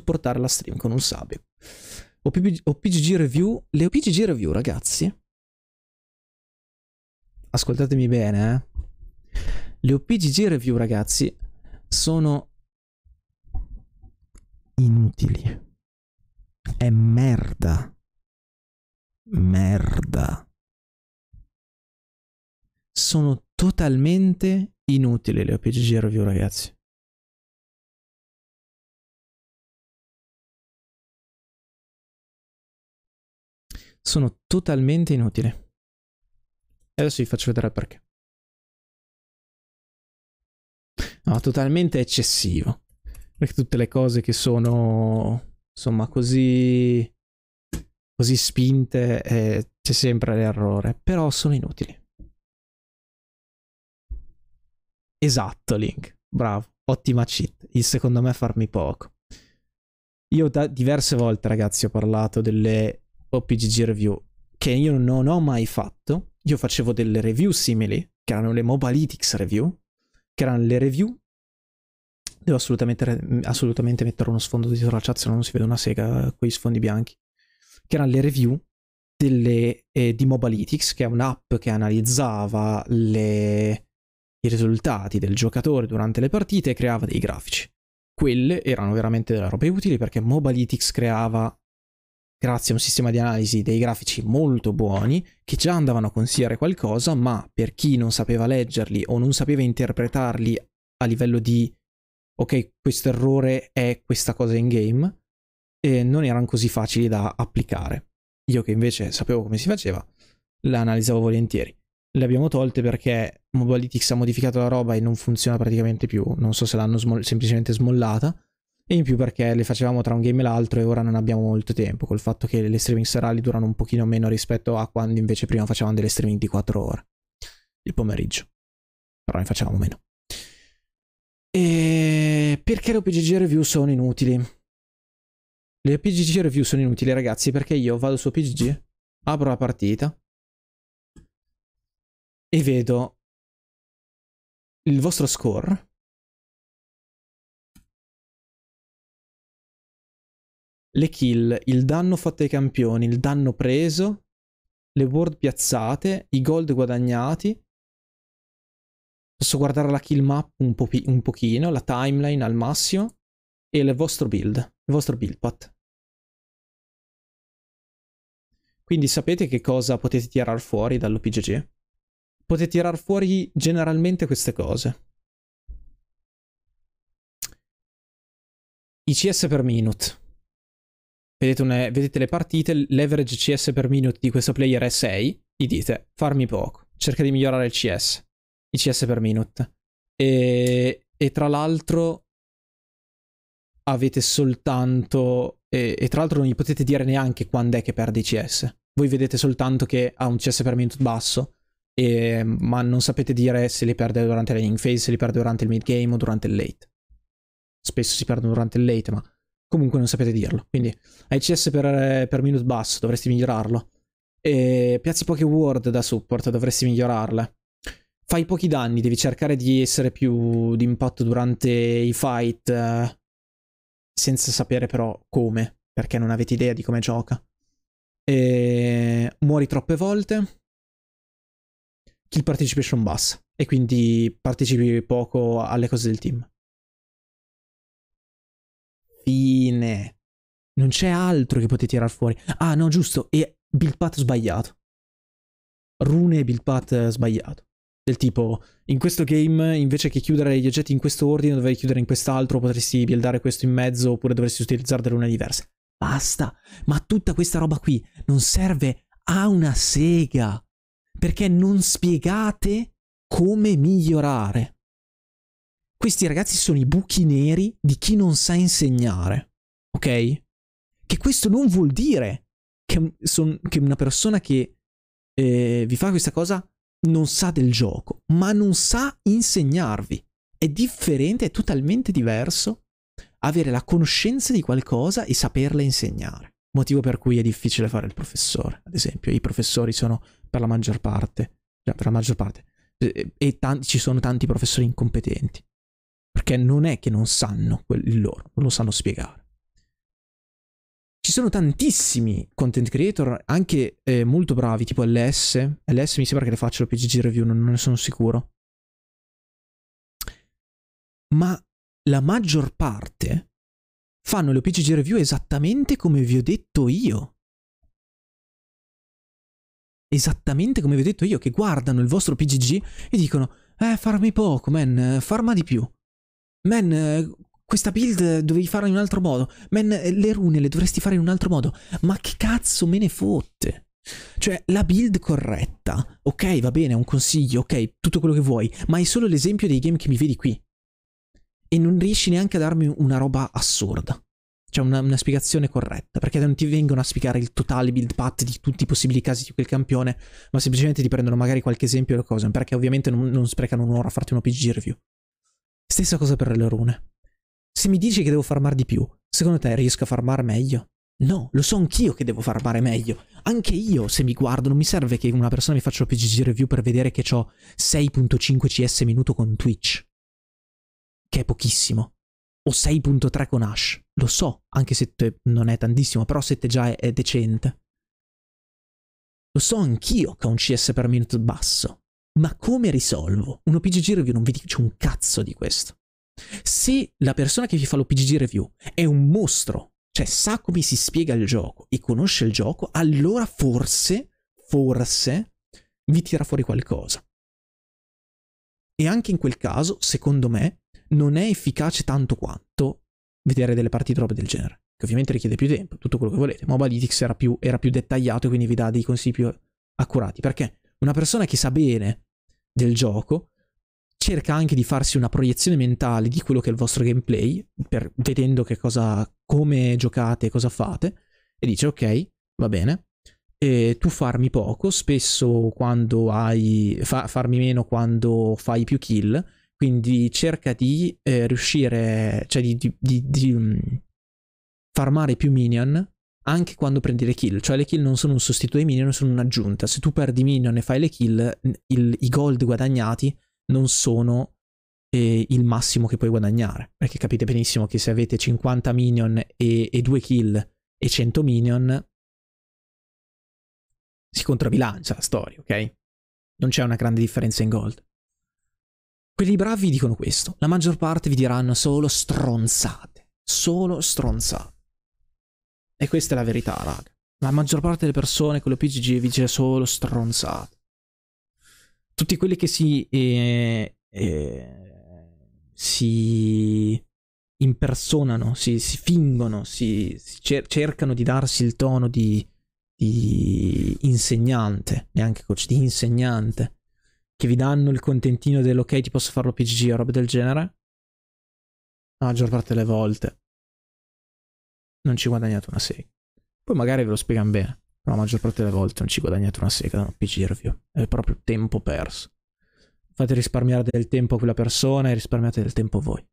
supportare la stream con un sub. OPG, OPGG Review, le OPGG Review ragazzi, ascoltatemi bene, eh. le OPGG Review ragazzi sono inutili. È merda. Merda. Sono totalmente inutili le OPGG review, ragazzi. sono totalmente inutili. E adesso vi faccio vedere perché. No, totalmente eccessivo. Perché tutte le cose che sono, insomma, così, così spinte, eh, c'è sempre l'errore, però sono inutili. Esatto, Link. Bravo. Ottima cheat. Il secondo me farmi poco. Io da diverse volte, ragazzi, ho parlato delle PGG Review, che io non ho mai fatto. Io facevo delle review simili, che erano le Mobalytics Review, che erano le review devo assolutamente, mm, assolutamente, mettere uno sfondo dietro la chat, se no non si vede una sega con eh, gli sfondi bianchi. Che erano le review delle, eh, di Mobalytics, che è un'app che analizzava le, i risultati del giocatore durante le partite e creava dei grafici. Quelle erano veramente delle robe utili perché Mobalytics creava grazie a un sistema di analisi dei grafici molto buoni che già andavano a consigliare qualcosa, ma per chi non sapeva leggerli o non sapeva interpretarli a livello di ok, questo errore è questa cosa in game, eh, non erano così facili da applicare. Io che invece sapevo come si faceva, la analizzavo volentieri. Le abbiamo tolte perché Mobilitics ha modificato la roba e non funziona praticamente più. Non so se l'hanno smol- semplicemente smollata e in più perché le facevamo tra un game e l'altro e ora non abbiamo molto tempo, col fatto che le streaming serali durano un pochino meno rispetto a quando invece prima facevamo delle streaming di 4 ore, il pomeriggio, però ne facevamo meno. E perché le OPGG review sono inutili? Le OPGG review sono inutili ragazzi perché io vado su OPGG, apro la partita e vedo il vostro score le kill, il danno fatto ai campioni, il danno preso, le ward piazzate, i gold guadagnati. Posso guardare la kill map un, po un pochino, la timeline al massimo e il vostro build, il vostro build path. Quindi sapete che cosa potete tirar fuori dall'OPGG? Potete tirar fuori generalmente queste cose. I CS per minute vedete, una, vedete le partite, l'average CS per minute di questo player è 6, gli dite farmi poco, cerca di migliorare il CS, i CS per minute. E, e tra l'altro avete soltanto, e, e tra l'altro non gli potete dire neanche quando è che perde i CS. Voi vedete soltanto che ha un CS per minute basso, e, ma non sapete dire se li perde durante la laning phase, se li perde durante il mid game o durante il late. Spesso si perdono durante il late, ma comunque non sapete dirlo. Quindi ICS per, per minute basso dovresti migliorarlo. E piazzi poche ward da support, dovresti migliorarle. Fai pochi danni, devi cercare di essere più d'impatto durante i fight, eh, senza sapere però come, perché non avete idea di come gioca. E... Muori troppe volte. Kill participation bassa, e quindi partecipi poco alle cose del team. Fine non c'è altro che potete tirar fuori. Ah, no, giusto. E path sbagliato. Rune build path eh, sbagliato. Del tipo, in questo game, invece che chiudere gli oggetti in questo ordine, dovrei chiudere in quest'altro, potresti buildare questo in mezzo, oppure dovresti utilizzare delle rune diverse. Basta. Ma tutta questa roba qui non serve a una sega. Perché non spiegate come migliorare. Questi ragazzi sono i buchi neri di chi non sa insegnare. Ok? Che questo non vuol dire che, son, che una persona che eh, vi fa questa cosa non sa del gioco, ma non sa insegnarvi. È differente, è totalmente diverso avere la conoscenza di qualcosa e saperla insegnare. Motivo per cui è difficile fare il professore, ad esempio. I professori sono per la maggior parte, cioè per la maggior parte, e tanti, ci sono tanti professori incompetenti, perché non è che non sanno quel, loro, non lo sanno spiegare. Ci sono tantissimi content creator, anche eh, molto bravi, tipo LS. LS mi sembra che le faccia la PGG Review, non, non ne sono sicuro. Ma la maggior parte fanno le OPGG Review esattamente come vi ho detto io. Esattamente come vi ho detto io, che guardano il vostro PGG e dicono, eh, farmi poco, man, farma di più. Man, eh, questa build dovevi farla in un altro modo. Man, le rune le dovresti fare in un altro modo. Ma che cazzo me ne fotte? Cioè, la build corretta, ok, va bene, è un consiglio, ok, tutto quello che vuoi, ma è solo l'esempio dei game che mi vedi qui. E non riesci neanche a darmi una roba assurda. Cioè, una, una spiegazione corretta, perché non ti vengono a spiegare il totale build path di tutti i possibili casi di quel campione, ma semplicemente ti prendono magari qualche esempio o cosa, perché ovviamente non, non sprecano un'ora a farti un OPG review. Stessa cosa per le rune. Se mi dici che devo farmare di più, secondo te riesco a farmare meglio? No, lo so anch'io che devo farmare meglio. Anche io, se mi guardo, non mi serve che una persona mi faccia lo PGG review per vedere che ho 6.5 CS minuto con Twitch. Che è pochissimo. O 6.3 con Ash. Lo so, anche se non è tantissimo, però 7 già è, è decente. Lo so anch'io che ho un CS per minuto basso. Ma come risolvo? Uno PGG review non vi dice un cazzo di questo. Se la persona che vi fa l'OPGG review è un mostro, cioè sa come si spiega il gioco e conosce il gioco, allora forse, forse, vi tira fuori qualcosa. E anche in quel caso, secondo me, non è efficace tanto quanto vedere delle partite robe del genere, che ovviamente richiede più tempo, tutto quello che volete. Mobalytics era più, era più dettagliato e quindi vi dà dei consigli più accurati, perché una persona che sa bene del gioco cerca anche di farsi una proiezione mentale di quello che è il vostro gameplay, per, vedendo che cosa, come giocate, cosa fate, e dice ok, va bene, e tu farmi poco, spesso quando hai, fa, farmi meno quando fai più kill, quindi cerca di eh, riuscire, cioè di, di, di, di, mm, farmare più minion anche quando prendi le kill, cioè le kill non sono un sostituto ai minion, sono un'aggiunta, se tu perdi minion e fai le kill, il, i gold guadagnati non sono eh, il massimo che puoi guadagnare. Perché capite benissimo che se avete 50 minion e, e 2 kill e 100 minion, si controbilancia la storia, ok? Non c'è una grande differenza in gold. Quelli bravi dicono questo, la maggior parte vi diranno solo stronzate, solo stronzate. E questa è la verità, raga. La maggior parte delle persone con PGG vi dice solo stronzate tutti quelli che si, eh, eh, si impersonano, si, si fingono, si, si cer- cercano di darsi il tono di, di, insegnante, neanche coach, di insegnante, che vi danno il contentino dell'ok ti posso farlo PGG o roba del genere, la maggior parte delle volte non ci guadagnate una serie. Poi magari ve lo spiegano bene la maggior parte delle volte non ci guadagnate una sega da un PC review, è proprio tempo perso. Fate risparmiare del tempo a quella persona e risparmiate del tempo voi.